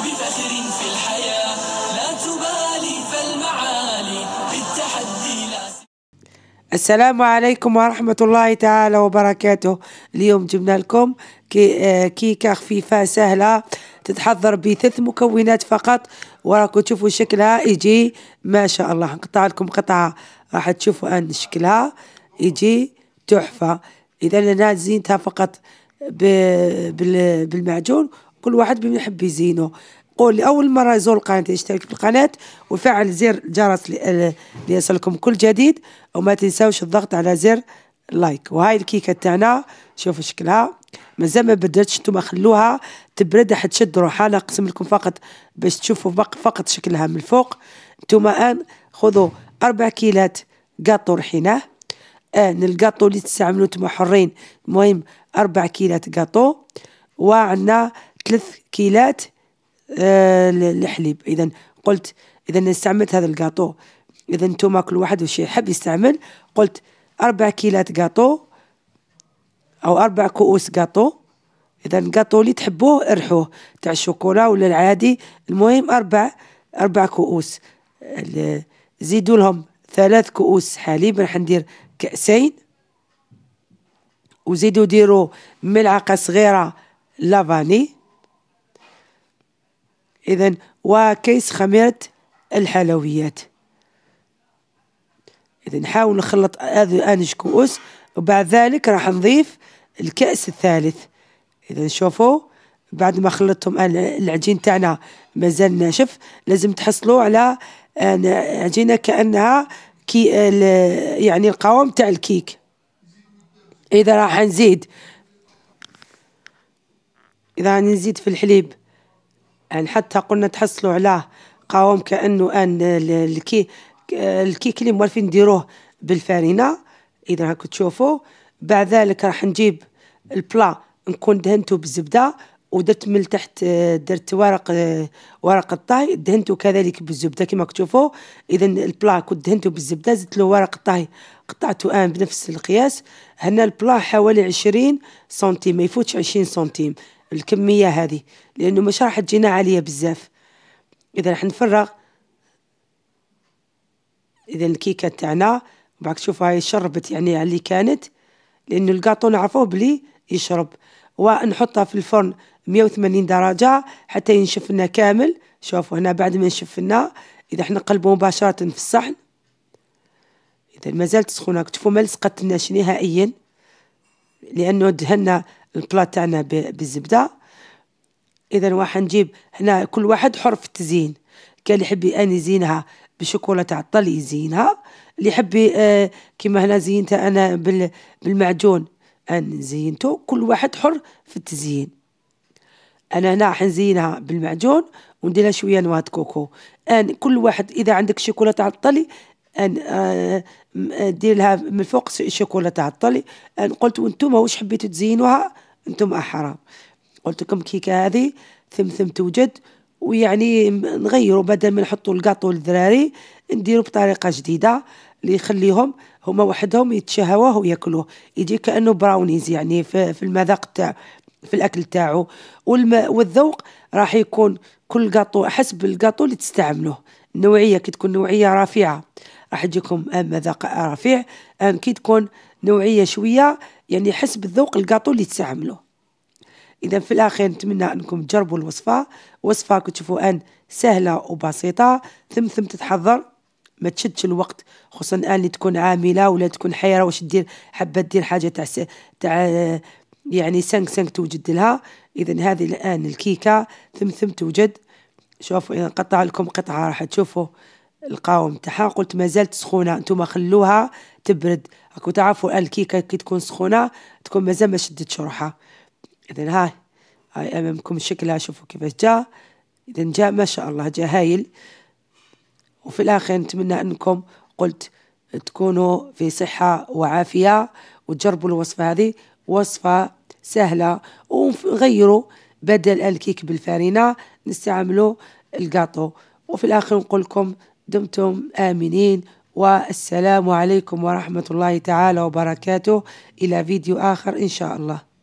بفخر في الحياة لا تبالي فالمعالي بالتحدي لا السلام عليكم ورحمة الله تعالى وبركاته اليوم جبنا لكم كيكة آه، خفيفة سهلة تتحضر بثلاث مكونات فقط وراكم تشوفوا شكلها يجي ما شاء الله نقطع لكم قطعة راح تشوفوا أن شكلها يجي تحفة إذا أنا زينتها فقط بالمعجون كل واحد بما يحب يزينه قول لأول مرة يزور القناة يشترك في القناة وفعل زر الجرس ليصلكم كل جديد وما تنساوش الضغط على زر لايك وهاي الكيكة تاعنا شوفوا شكلها مازال ما بداتش انتم خلوها تبرد حتشد روحها انا نقسم لكم فقط باش تشوفوا فقط شكلها من الفوق انتم الان خذوا أربع كيلات قاطو رحينا ان آه القاطو اللي تستعملوا انتم حرين المهم أربع كيلات قاطو وعندنا ثلاث كيلات الحليب آه، اذا قلت اذا استعملت هذا الكاطو اذا انتم كل واحد وش يحب يستعمل قلت اربع كيلات كاطو او اربع كؤوس كاطو اذا كاطو اللي تحبوه ارحوه تاع الشوكولا ولا العادي المهم اربع اربع كؤوس زيدوا لهم ثلاث كؤوس حليب راح ندير كاسين وزيدوا ديروا ملعقه صغيره لافاني إذا وكيس خميرة الحلويات إذا نحاول نخلط هذا أنش كؤوس وبعد ذلك راح نضيف الكأس الثالث إذا شوفوا بعد ما خلطتهم العجين تاعنا مازال ناشف لازم تحصلوا على آه، عجينة كأنها كي يعني القوام تاع الكيك إذا راح نزيد إذا نزيد في الحليب أن يعني حتى قلنا تحصلوا على قاوم كأنه أن الكي الكيك اللي موالفين نديروه بالفارينة إذا راكم تشوفوا بعد ذلك راح نجيب البلا نكون دهنته بالزبدة ودرت من تحت درت ورق ورق الطهي دهنته كذلك بالزبده كما تشوفوا اذا البلا كنت دهنته بالزبده زدت له ورق الطهي قطعته ان بنفس القياس هنا البلا حوالي 20 سنتيم ما يفوتش 20 سنتيم الكميه هذه لانه مش راح تجينا عاليه بزاف اذا راح نفرغ اذا الكيكه تاعنا بعد تشوفوا هاي شربت يعني اللي كانت لانه الكاطو نعرفوه بلي يشرب ونحطها في الفرن 180 درجة حتى ينشف لنا كامل شوفوا هنا بعد ما ينشف لنا إذا حنا نقلبو مباشرة في الصحن إذا مازالت سخونة تشوفوا ما لناش نهائيا لأنه دهنا البلاط تاعنا بالزبدة إذا واحد نجيب هنا كل واحد حر في التزيين كان يحب أن يزينها بشوكولا تاع الطل يزينها اللي يحب آه، كيما هنا زينتها أنا بالمعجون أن زينته كل واحد حر في التزيين انا هنا حنزينها بالمعجون ونديرها شويه نواة كوكو ان كل واحد اذا عندك شوكولاته عطلي ان آه، دير لها من فوق شوكولاته عطلي ان قلت وانتم واش حبيتوا تزينوها انتم احرام قلت لكم كيكه هذه ثمثم توجد ويعني نغيروا بدل ما نحطوا الكاطو للدراري نديروا بطريقه جديده اللي يخليهم هما وحدهم يتشهوه وياكلوه يجي كانه براونيز يعني في, في المذاق تاع في الاكل تاعو والماء والذوق راح يكون كل قاطو حسب القاطو اللي تستعمله النوعيه كي تكون نوعيه رفيعه راح يجيكم ام ذاق رفيع ام كي تكون نوعيه شويه يعني حسب الذوق القاطو اللي تستعمله اذا في الاخير نتمنى انكم تجربوا الوصفه وصفه كتشوفوا ان سهله وبسيطه ثم ثم تتحضر ما تشدش الوقت خصوصا الان اللي تكون عامله ولا تكون حيره واش دير حابه دير حاجه تاع تاع يعني سنك سنك توجد لها إذا هذه الآن الكيكة ثم ثم توجد شوفوا إذا قطع لكم قطعة راح تشوفوا القوام تاعها قلت ما زالت سخونة أنتم خلوها تبرد راكم تعرفوا الآن الكيكة كي تكون سخونة تكون مازال ما شدت شروحها إذا هاي هاي أمامكم شكلها شوفوا كيفاش جا إذا جا ما شاء الله جا هايل وفي الآخر نتمنى أنكم قلت تكونوا في صحة وعافية وتجربوا الوصفة هذه وصفة سهلة ونغيروا بدل الكيك بالفارينة نستعملو القاطو وفي الآخر نقول لكم دمتم آمنين والسلام عليكم ورحمة الله تعالى وبركاته إلى فيديو آخر إن شاء الله